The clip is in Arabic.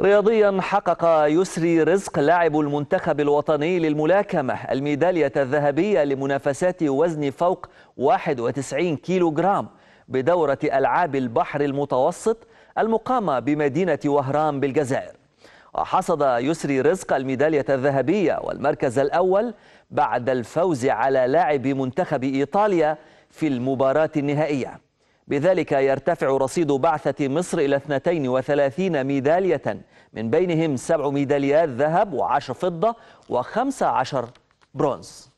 رياضيا حقق يسري رزق لاعب المنتخب الوطني للملاكمة الميدالية الذهبية لمنافسات وزن فوق 91 كيلوغرام بدورة ألعاب البحر المتوسط المقامة بمدينة وهران بالجزائر وحصد يسري رزق الميدالية الذهبية والمركز الأول بعد الفوز على لاعب منتخب إيطاليا في المباراة النهائية بذلك يرتفع رصيد بعثة مصر إلى 32 ميدالية من بينهم 7 ميداليات ذهب و10 فضة و15 برونز